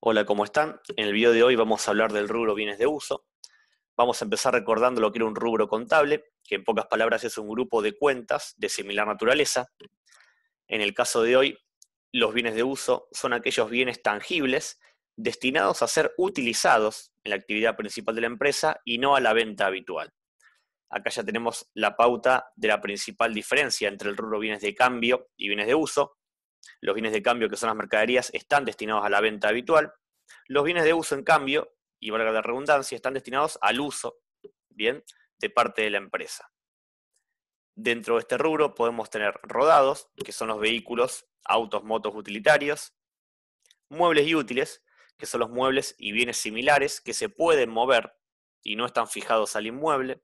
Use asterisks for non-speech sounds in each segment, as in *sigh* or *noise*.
Hola, ¿cómo están? En el video de hoy vamos a hablar del rubro bienes de uso. Vamos a empezar recordando lo que era un rubro contable, que en pocas palabras es un grupo de cuentas de similar naturaleza. En el caso de hoy, los bienes de uso son aquellos bienes tangibles destinados a ser utilizados en la actividad principal de la empresa y no a la venta habitual. Acá ya tenemos la pauta de la principal diferencia entre el rubro bienes de cambio y bienes de uso, los bienes de cambio, que son las mercaderías, están destinados a la venta habitual. Los bienes de uso, en cambio, y valga la redundancia, están destinados al uso, ¿bien?, de parte de la empresa. Dentro de este rubro podemos tener rodados, que son los vehículos, autos, motos utilitarios, muebles y útiles, que son los muebles y bienes similares que se pueden mover y no están fijados al inmueble.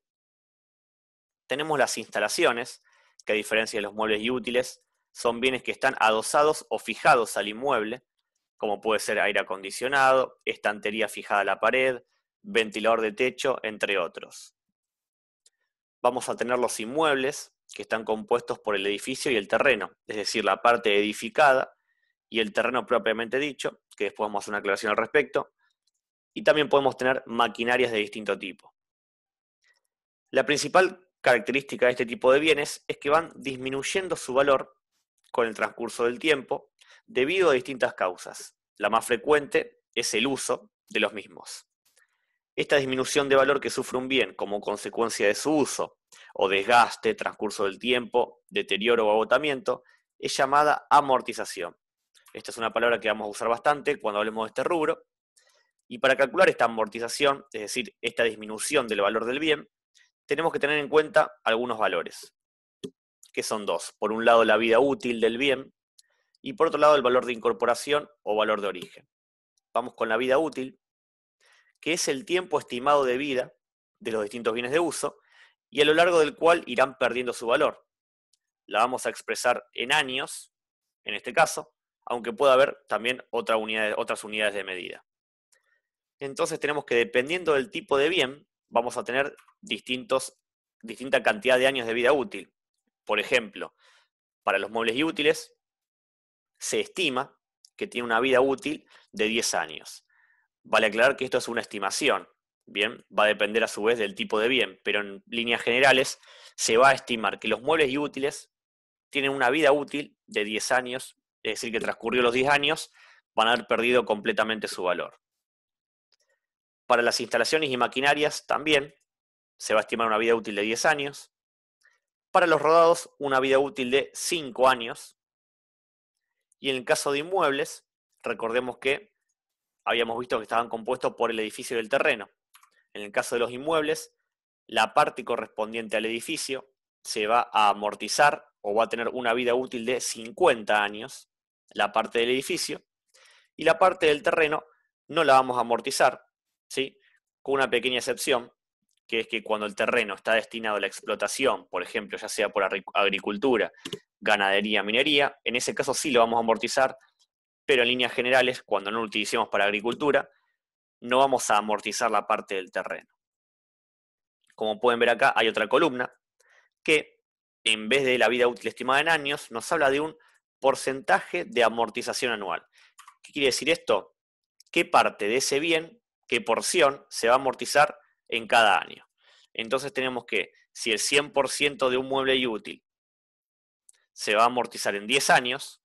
Tenemos las instalaciones, que a diferencia de los muebles y útiles, son bienes que están adosados o fijados al inmueble, como puede ser aire acondicionado, estantería fijada a la pared, ventilador de techo, entre otros. Vamos a tener los inmuebles, que están compuestos por el edificio y el terreno, es decir, la parte edificada y el terreno propiamente dicho, que después vamos a hacer una aclaración al respecto, y también podemos tener maquinarias de distinto tipo. La principal característica de este tipo de bienes es que van disminuyendo su valor con el transcurso del tiempo debido a distintas causas. La más frecuente es el uso de los mismos. Esta disminución de valor que sufre un bien como consecuencia de su uso, o desgaste, transcurso del tiempo, deterioro o agotamiento, es llamada amortización. Esta es una palabra que vamos a usar bastante cuando hablemos de este rubro. Y para calcular esta amortización, es decir, esta disminución del valor del bien, tenemos que tener en cuenta algunos valores que son dos. Por un lado, la vida útil del bien y por otro lado, el valor de incorporación o valor de origen. Vamos con la vida útil, que es el tiempo estimado de vida de los distintos bienes de uso y a lo largo del cual irán perdiendo su valor. La vamos a expresar en años, en este caso, aunque pueda haber también otras unidades de medida. Entonces tenemos que dependiendo del tipo de bien, vamos a tener distintos, distinta cantidad de años de vida útil. Por ejemplo, para los muebles y útiles, se estima que tiene una vida útil de 10 años. Vale aclarar que esto es una estimación, ¿bien? Va a depender a su vez del tipo de bien, pero en líneas generales se va a estimar que los muebles y útiles tienen una vida útil de 10 años, es decir, que transcurrió los 10 años, van a haber perdido completamente su valor. Para las instalaciones y maquinarias también se va a estimar una vida útil de 10 años. Para los rodados, una vida útil de 5 años. Y en el caso de inmuebles, recordemos que habíamos visto que estaban compuestos por el edificio y el terreno. En el caso de los inmuebles, la parte correspondiente al edificio se va a amortizar o va a tener una vida útil de 50 años, la parte del edificio, y la parte del terreno no la vamos a amortizar, ¿sí? con una pequeña excepción, que es que cuando el terreno está destinado a la explotación, por ejemplo, ya sea por agricultura, ganadería, minería, en ese caso sí lo vamos a amortizar, pero en líneas generales, cuando no lo utilicemos para agricultura, no vamos a amortizar la parte del terreno. Como pueden ver acá, hay otra columna que, en vez de la vida útil estimada en años, nos habla de un porcentaje de amortización anual. ¿Qué quiere decir esto? ¿Qué parte de ese bien, qué porción, se va a amortizar en cada año. Entonces tenemos que, si el 100% de un mueble útil se va a amortizar en 10 años,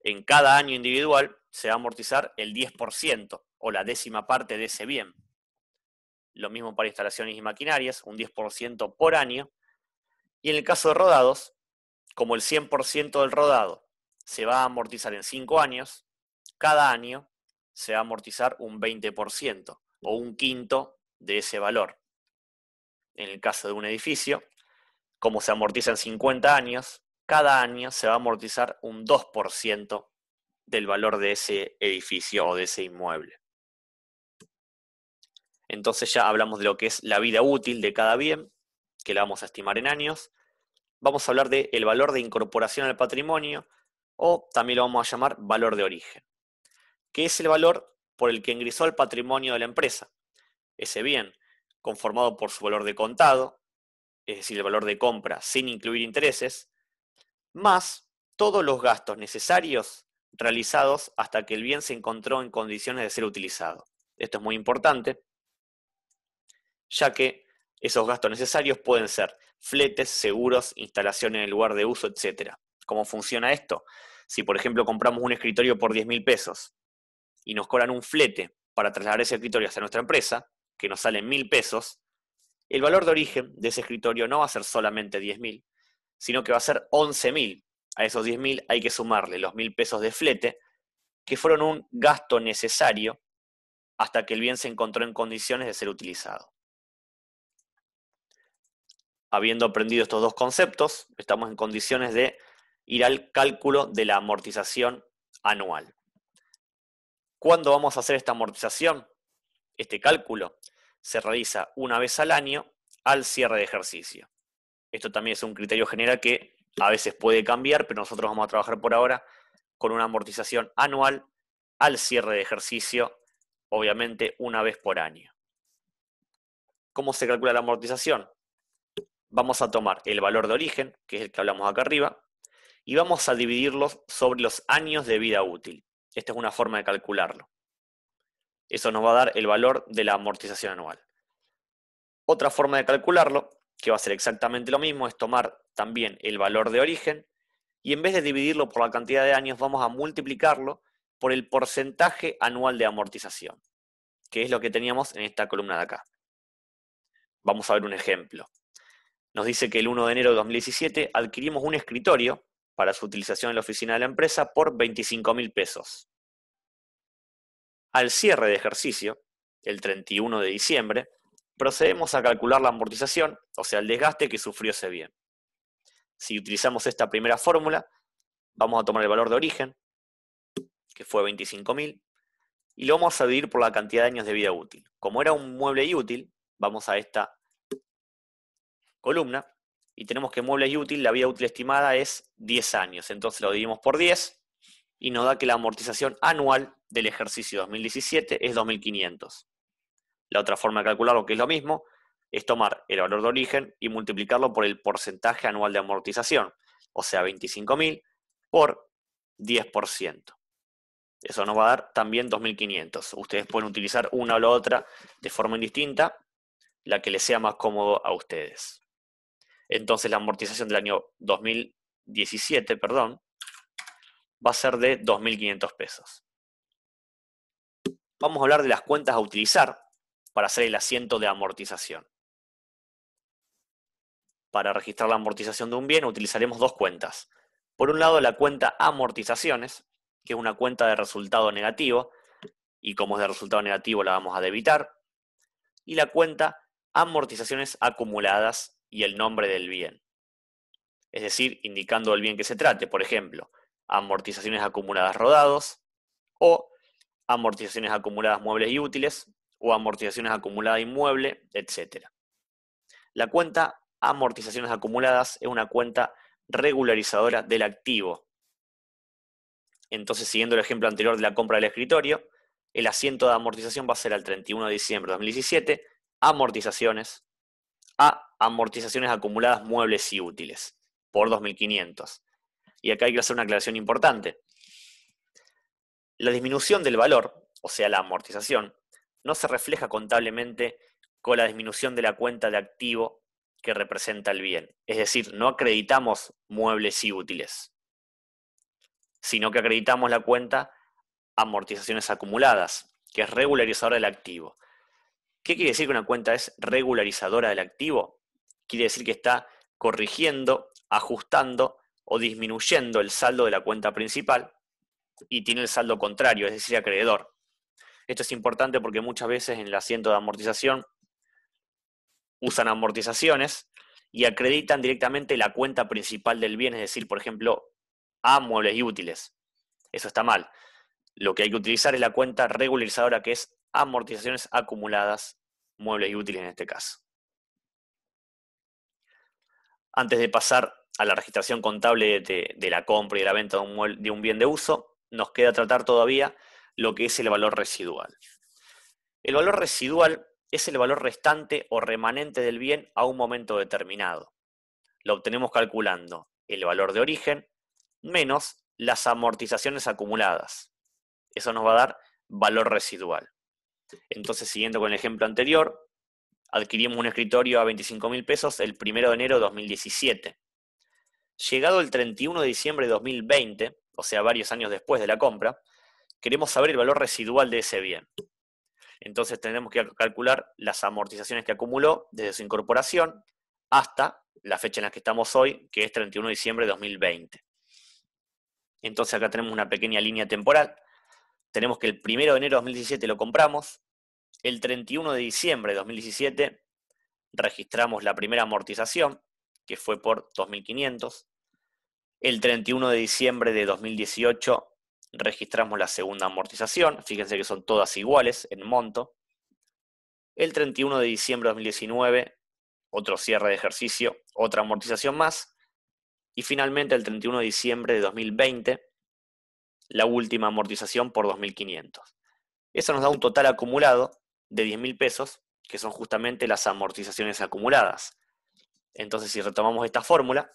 en cada año individual se va a amortizar el 10% o la décima parte de ese bien. Lo mismo para instalaciones y maquinarias, un 10% por año. Y en el caso de rodados, como el 100% del rodado se va a amortizar en 5 años, cada año se va a amortizar un 20% o un quinto de ese valor. En el caso de un edificio, como se amortiza en 50 años, cada año se va a amortizar un 2% del valor de ese edificio o de ese inmueble. Entonces ya hablamos de lo que es la vida útil de cada bien, que la vamos a estimar en años. Vamos a hablar del el valor de incorporación al patrimonio, o también lo vamos a llamar valor de origen, que es el valor por el que ingresó al patrimonio de la empresa ese bien, conformado por su valor de contado, es decir, el valor de compra sin incluir intereses, más todos los gastos necesarios realizados hasta que el bien se encontró en condiciones de ser utilizado. Esto es muy importante, ya que esos gastos necesarios pueden ser fletes, seguros, instalación en el lugar de uso, etc. ¿Cómo funciona esto? Si, por ejemplo, compramos un escritorio por 10 mil pesos y nos cobran un flete para trasladar ese escritorio hasta nuestra empresa, que nos salen mil pesos, el valor de origen de ese escritorio no va a ser solamente 10.000, sino que va a ser 11.000. A esos 10.000 hay que sumarle los mil pesos de flete, que fueron un gasto necesario hasta que el bien se encontró en condiciones de ser utilizado. Habiendo aprendido estos dos conceptos, estamos en condiciones de ir al cálculo de la amortización anual. ¿Cuándo vamos a hacer esta amortización? Este cálculo se realiza una vez al año al cierre de ejercicio. Esto también es un criterio general que a veces puede cambiar, pero nosotros vamos a trabajar por ahora con una amortización anual al cierre de ejercicio, obviamente una vez por año. ¿Cómo se calcula la amortización? Vamos a tomar el valor de origen, que es el que hablamos acá arriba, y vamos a dividirlos sobre los años de vida útil. Esta es una forma de calcularlo. Eso nos va a dar el valor de la amortización anual. Otra forma de calcularlo, que va a ser exactamente lo mismo, es tomar también el valor de origen y en vez de dividirlo por la cantidad de años, vamos a multiplicarlo por el porcentaje anual de amortización, que es lo que teníamos en esta columna de acá. Vamos a ver un ejemplo. Nos dice que el 1 de enero de 2017 adquirimos un escritorio para su utilización en la oficina de la empresa por 25 mil pesos. Al cierre de ejercicio, el 31 de diciembre, procedemos a calcular la amortización, o sea, el desgaste que sufrió ese bien. Si utilizamos esta primera fórmula, vamos a tomar el valor de origen, que fue 25.000, y lo vamos a dividir por la cantidad de años de vida útil. Como era un mueble y útil, vamos a esta columna, y tenemos que mueble y útil, la vida útil estimada es 10 años, entonces lo dividimos por 10, y nos da que la amortización anual del ejercicio 2017 es 2500. La otra forma de calcularlo, que es lo mismo, es tomar el valor de origen y multiplicarlo por el porcentaje anual de amortización, o sea, 25.000 por 10%. Eso nos va a dar también 2.500. Ustedes pueden utilizar una o la otra de forma indistinta, la que les sea más cómodo a ustedes. Entonces la amortización del año 2017, perdón, va a ser de 2.500 pesos vamos a hablar de las cuentas a utilizar para hacer el asiento de amortización. Para registrar la amortización de un bien utilizaremos dos cuentas. Por un lado, la cuenta amortizaciones, que es una cuenta de resultado negativo, y como es de resultado negativo la vamos a debitar, y la cuenta amortizaciones acumuladas y el nombre del bien. Es decir, indicando el bien que se trate, por ejemplo, amortizaciones acumuladas rodados o amortizaciones acumuladas muebles y útiles o amortizaciones acumuladas inmueble, etc. La cuenta amortizaciones acumuladas es una cuenta regularizadora del activo. Entonces, siguiendo el ejemplo anterior de la compra del escritorio, el asiento de amortización va a ser al 31 de diciembre de 2017, amortizaciones, a amortizaciones acumuladas muebles y útiles, por 2.500. Y acá hay que hacer una aclaración importante. La disminución del valor, o sea, la amortización, no se refleja contablemente con la disminución de la cuenta de activo que representa el bien. Es decir, no acreditamos muebles y útiles, sino que acreditamos la cuenta amortizaciones acumuladas, que es regularizadora del activo. ¿Qué quiere decir que una cuenta es regularizadora del activo? Quiere decir que está corrigiendo, ajustando o disminuyendo el saldo de la cuenta principal y tiene el saldo contrario, es decir, acreedor. Esto es importante porque muchas veces en el asiento de amortización usan amortizaciones y acreditan directamente la cuenta principal del bien, es decir, por ejemplo, a muebles y útiles. Eso está mal. Lo que hay que utilizar es la cuenta regularizadora que es amortizaciones acumuladas, muebles y útiles en este caso. Antes de pasar a la registración contable de, la compra y la venta de un bien de uso, nos queda tratar todavía lo que es el valor residual. El valor residual es el valor restante o remanente del bien a un momento determinado. Lo obtenemos calculando el valor de origen menos las amortizaciones acumuladas. Eso nos va a dar valor residual. Entonces, siguiendo con el ejemplo anterior, adquirimos un escritorio a 25 mil pesos el 1 de enero de 2017. Llegado el 31 de diciembre de 2020, o sea, varios años después de la compra, queremos saber el valor residual de ese bien. Entonces tenemos que calcular las amortizaciones que acumuló desde su incorporación hasta la fecha en la que estamos hoy, que es 31 de diciembre de 2020. Entonces acá tenemos una pequeña línea temporal. Tenemos que el 1 de enero de 2017 lo compramos, el 31 de diciembre de 2017 registramos la primera amortización, que fue por 2.500. El 31 de diciembre de 2018 registramos la segunda amortización, fíjense que son todas iguales en monto. El 31 de diciembre de 2019, otro cierre de ejercicio, otra amortización más. Y finalmente el 31 de diciembre de 2020, la última amortización por 2.500. Eso nos da un total acumulado de 10.000 pesos, que son justamente las amortizaciones acumuladas. Entonces, si retomamos esta fórmula,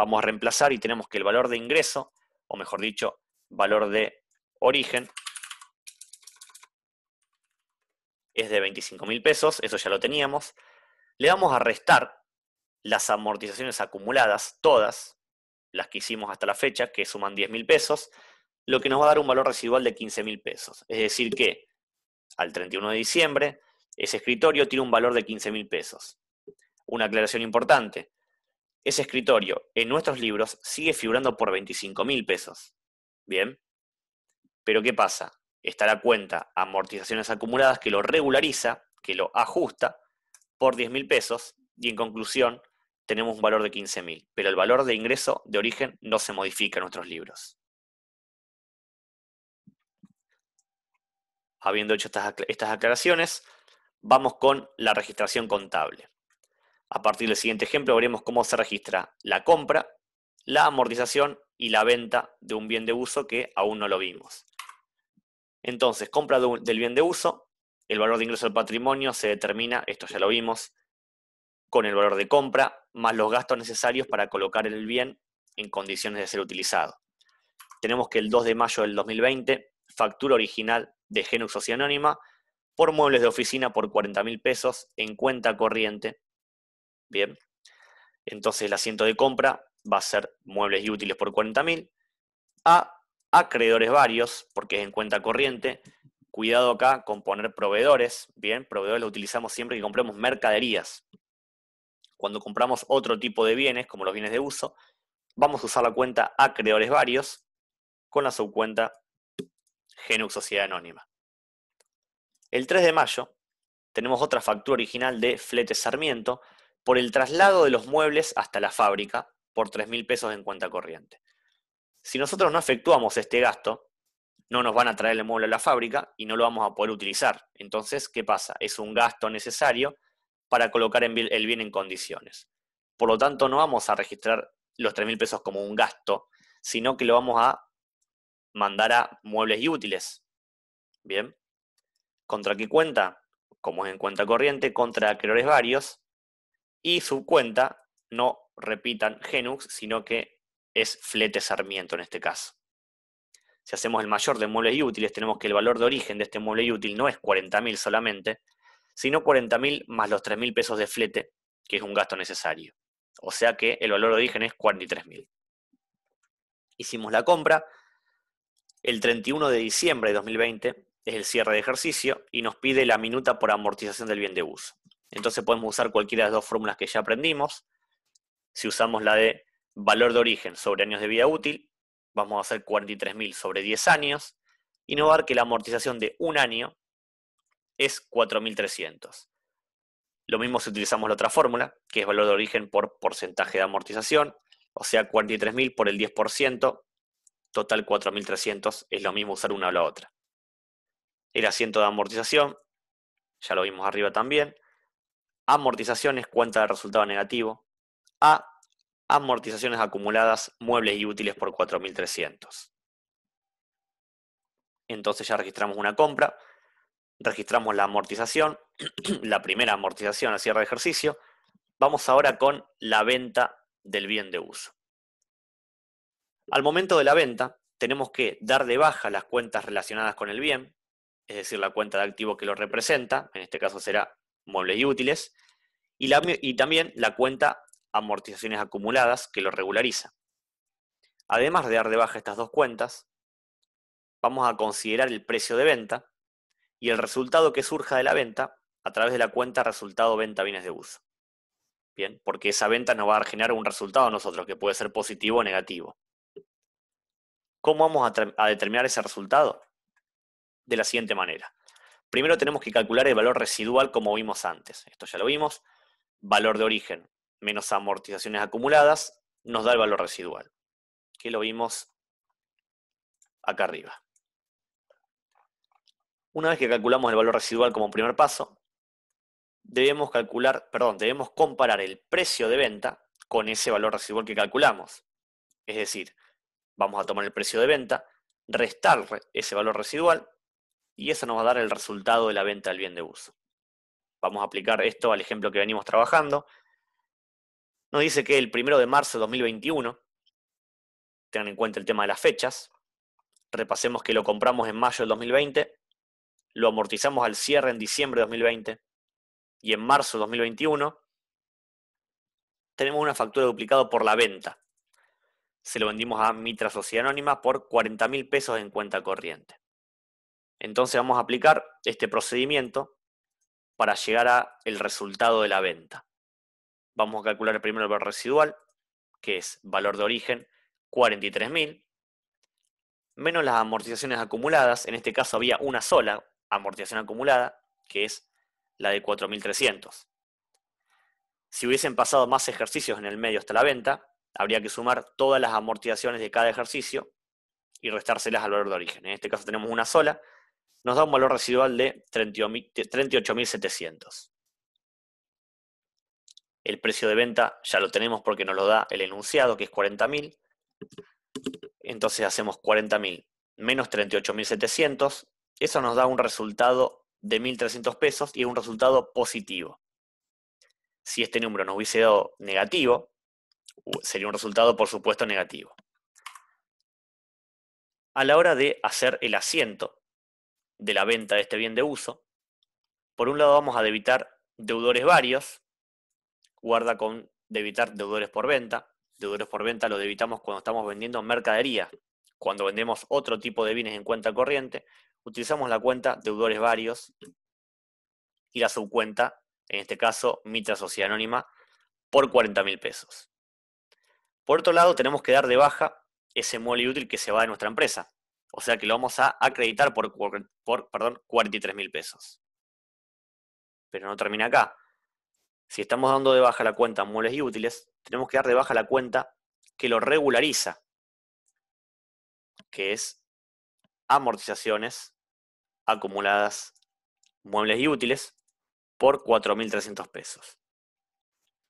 vamos a reemplazar y tenemos que el valor de ingreso, o mejor dicho, valor de origen, es de 25 mil pesos, eso ya lo teníamos. Le vamos a restar las amortizaciones acumuladas, todas, las que hicimos hasta la fecha, que suman 10 mil pesos, lo que nos va a dar un valor residual de 15 mil pesos. Es decir que al 31 de diciembre, ese escritorio tiene un valor de 15 mil pesos. Una aclaración importante, ese escritorio en nuestros libros sigue figurando por 25 mil pesos. Bien. Pero ¿qué pasa? Está la cuenta amortizaciones acumuladas que lo regulariza, que lo ajusta por 10 mil pesos y en conclusión tenemos un valor de 15.000. mil. Pero el valor de ingreso de origen no se modifica en nuestros libros. Habiendo hecho estas, aclaraciones, vamos con la registración contable. A partir del siguiente ejemplo veremos cómo se registra la compra, la amortización y la venta de un bien de uso que aún no lo vimos. Entonces, compra del bien de uso, el valor de ingreso del patrimonio se determina, esto ya lo vimos, con el valor de compra más los gastos necesarios para colocar el bien en condiciones de ser utilizado. Tenemos que el 2 de mayo del 2020, factura original de Genux Socia Anónima por muebles de oficina por 40 mil pesos en cuenta corriente Bien. Entonces el asiento de compra va a ser muebles y útiles por 40.000 a acreedores varios, porque es en cuenta corriente. Cuidado acá con poner proveedores, bien, proveedores lo utilizamos siempre que compremos mercaderías. Cuando compramos otro tipo de bienes, como los bienes de uso, vamos a usar la cuenta acreedores varios con la subcuenta Genux Sociedad Anónima. El 3 de mayo tenemos otra factura original de Flete Sarmiento, por el traslado de los muebles hasta la fábrica por 3.000 pesos en cuenta corriente. Si nosotros no efectuamos este gasto, no nos van a traer el mueble a la fábrica y no lo vamos a poder utilizar. Entonces, ¿qué pasa? Es un gasto necesario para colocar el bien en condiciones. Por lo tanto, no vamos a registrar los 3.000 pesos como un gasto, sino que lo vamos a mandar a muebles y útiles. ¿Bien? ¿Contra qué cuenta? Como es en cuenta corriente, contra acreedores varios, y su cuenta, no repitan Genux, sino que es flete Sarmiento en este caso. Si hacemos el mayor de muebles y útiles, tenemos que el valor de origen de este mueble y útil no es 40.000 solamente, sino 40.000 más los 3.000 pesos de flete, que es un gasto necesario. O sea que el valor de origen es 43.000. Hicimos la compra. El 31 de diciembre de 2020 es el cierre de ejercicio y nos pide la minuta por amortización del bien de uso. Entonces podemos usar cualquiera de las dos fórmulas que ya aprendimos. Si usamos la de valor de origen sobre años de vida útil, vamos a hacer 43.000 sobre 10 años y nos va a dar que la amortización de un año es 4.300. Lo mismo si utilizamos la otra fórmula, que es valor de origen por porcentaje de amortización, o sea, 43.000 por el 10%, total 4.300, es lo mismo usar una o la otra. El asiento de amortización, ya lo vimos arriba también, amortizaciones, cuenta de resultado negativo. A, amortizaciones acumuladas, muebles y útiles por 4.300. Entonces ya registramos una compra, registramos la amortización, *clears throat* la primera amortización a cierre de ejercicio. Vamos ahora con la venta del bien de uso. Al momento de la venta, tenemos que dar de baja las cuentas relacionadas con el bien, es decir, la cuenta de activo que lo representa, en este caso será muebles y útiles, y, también la cuenta amortizaciones acumuladas que lo regulariza. Además de dar de baja estas dos cuentas, vamos a considerar el precio de venta y el resultado que surja de la venta a través de la cuenta resultado venta bienes de uso. Bien, porque esa venta nos va a generar un resultado a nosotros que puede ser positivo o negativo. ¿Cómo vamos a determinar ese resultado? De la siguiente manera. Primero tenemos que calcular el valor residual como vimos antes. Esto ya lo vimos. Valor de origen menos amortizaciones acumuladas nos da el valor residual, que lo vimos acá arriba. Una vez que calculamos el valor residual como primer paso, debemos calcular, perdón, debemos comparar el precio de venta con ese valor residual que calculamos. Es decir, vamos a tomar el precio de venta, restar ese valor residual y eso nos va a dar el resultado de la venta del bien de uso. Vamos a aplicar esto al ejemplo que venimos trabajando. Nos dice que el primero de marzo de 2021, tengan en cuenta el tema de las fechas, repasemos que lo compramos en mayo del 2020, lo amortizamos al cierre en diciembre de 2020 y en marzo de 2021 tenemos una factura duplicada por la venta. Se lo vendimos a Mitra Sociedad Anónima por 40 mil pesos en cuenta corriente. Entonces vamos a aplicar este procedimiento para llegar al resultado de la venta. Vamos a calcular primero el valor residual, que es valor de origen 43.000, menos las amortizaciones acumuladas, en este caso había una sola amortización acumulada, que es la de 4.300. Si hubiesen pasado más ejercicios en el medio hasta la venta, habría que sumar todas las amortizaciones de cada ejercicio y restárselas al valor de origen. En este caso tenemos una sola, nos da un valor residual de 38.700. El precio de venta ya lo tenemos porque nos lo da el enunciado, que es 40.000. Entonces hacemos 40.000 menos 38.700. Eso nos da un resultado de 1.300 pesos y un resultado positivo. Si este número nos hubiese dado negativo, sería un resultado, por supuesto, negativo. A la hora de hacer el asiento, de la venta de este bien de uso. Por un lado vamos a debitar deudores varios, guarda con debitar deudores por venta. Deudores por venta lo debitamos cuando estamos vendiendo mercadería. Cuando vendemos otro tipo de bienes en cuenta corriente, utilizamos la cuenta deudores varios y la subcuenta, en este caso, Mitra Sociedad Anónima, por 40 mil pesos. Por otro lado, tenemos que dar de baja ese mueble útil que se va de nuestra empresa. O sea que lo vamos a acreditar por, por perdón, 43 mil pesos. Pero no termina acá. Si estamos dando de baja la cuenta muebles y útiles, tenemos que dar de baja la cuenta que lo regulariza, que es amortizaciones acumuladas muebles y útiles por 4.300 pesos.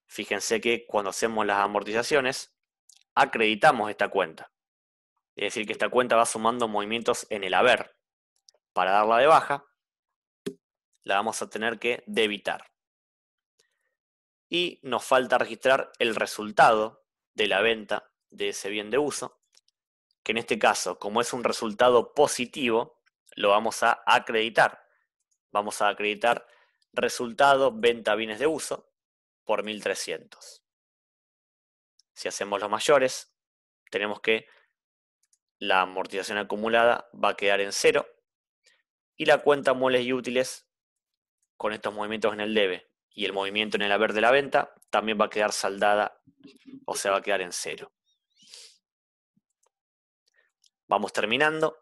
Fíjense que cuando hacemos las amortizaciones, acreditamos esta cuenta. Es decir, que esta cuenta va sumando movimientos en el haber. Para darla de baja, la vamos a tener que debitar. Y nos falta registrar el resultado de la venta de ese bien de uso, que en este caso, como es un resultado positivo, lo vamos a acreditar. Vamos a acreditar resultado venta bienes de uso por 1300. Si hacemos los mayores, tenemos que la amortización acumulada va a quedar en cero y la cuenta muebles y útiles con estos movimientos en el debe y el movimiento en el haber de la venta también va a quedar saldada, o sea, va a quedar en cero. Vamos terminando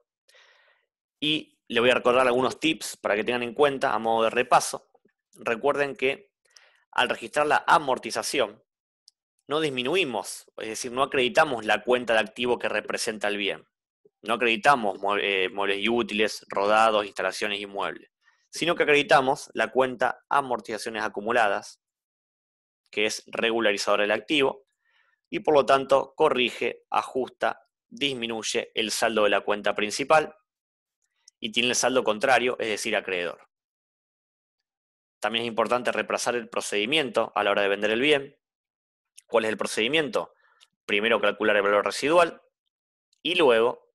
y le voy a recordar algunos tips para que tengan en cuenta a modo de repaso. Recuerden que al registrar la amortización, no disminuimos, es decir, no acreditamos la cuenta de activo que representa el bien. No acreditamos eh, muebles y útiles, rodados, instalaciones y muebles, sino que acreditamos la cuenta amortizaciones acumuladas, que es regularizadora del activo, y por lo tanto corrige, ajusta, disminuye el saldo de la cuenta principal y tiene el saldo contrario, es decir, acreedor. También es importante reemplazar el procedimiento a la hora de vender el bien, ¿Cuál es el procedimiento? Primero calcular el valor residual y luego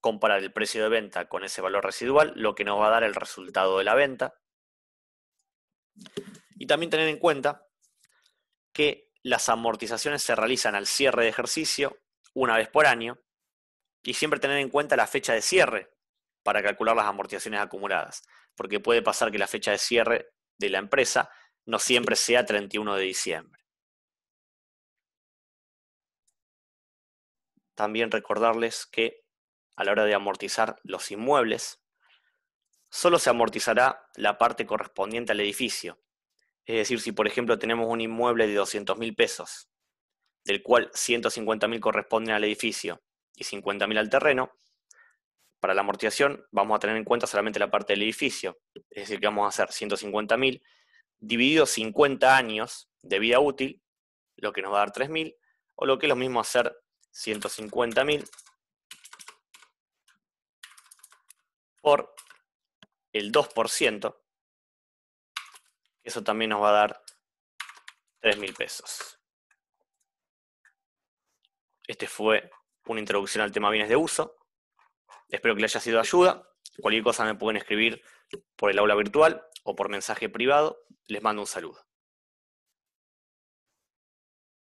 comparar el precio de venta con ese valor residual, lo que nos va a dar el resultado de la venta. Y también tener en cuenta que las amortizaciones se realizan al cierre de ejercicio una vez por año y siempre tener en cuenta la fecha de cierre para calcular las amortizaciones acumuladas, porque puede pasar que la fecha de cierre de la empresa no siempre sea 31 de diciembre. también recordarles que a la hora de amortizar los inmuebles, solo se amortizará la parte correspondiente al edificio. Es decir, si por ejemplo tenemos un inmueble de 200 mil pesos, del cual 150 mil corresponden al edificio y 50 mil al terreno, para la amortización vamos a tener en cuenta solamente la parte del edificio. Es decir, que vamos a hacer 150 mil dividido 50 años de vida útil, lo que nos va a dar 3.000, o lo que es lo mismo hacer 150.000 por el 2%, eso también nos va a dar 3.000 pesos. Este fue una introducción al tema bienes de uso. Espero que le haya sido de ayuda. Cualquier cosa me pueden escribir por el aula virtual o por mensaje privado. Les mando un saludo.